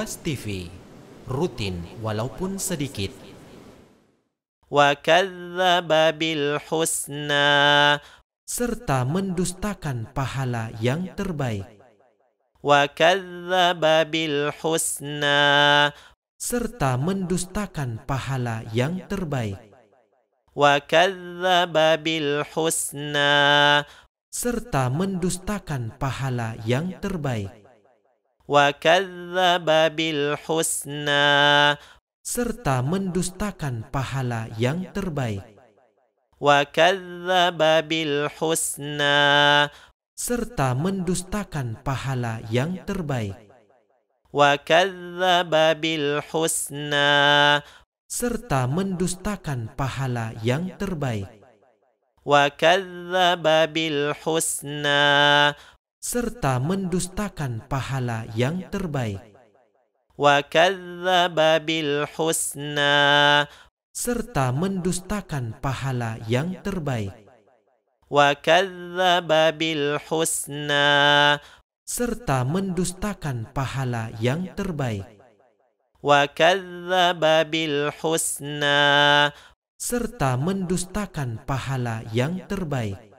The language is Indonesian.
Buas TV rutin walaupun sedikit bil husna serta mendustakan pahala yang terbaik bil husna serta mendustakan pahala yang terbaik bil husna serta mendustakan pahala yang terbaik وَكَذَّبَ بِالْحُسْنَى serta mendustakan pahala yang terbaik. وَكَذَّبَ بِالْحُسْنَى serta mendustakan pahala yang terbaik. وَكَذَّبَ بِالْحُسْنَى serta mendustakan pahala yang terbaik. وَكَذَّبَ بِالْحُسْنَى serta mendustakan pahala yang terbaik. serta mendustakan pahala yang terbaik. serta mendustakan pahala yang terbaik. serta mendustakan pahala yang terbaik.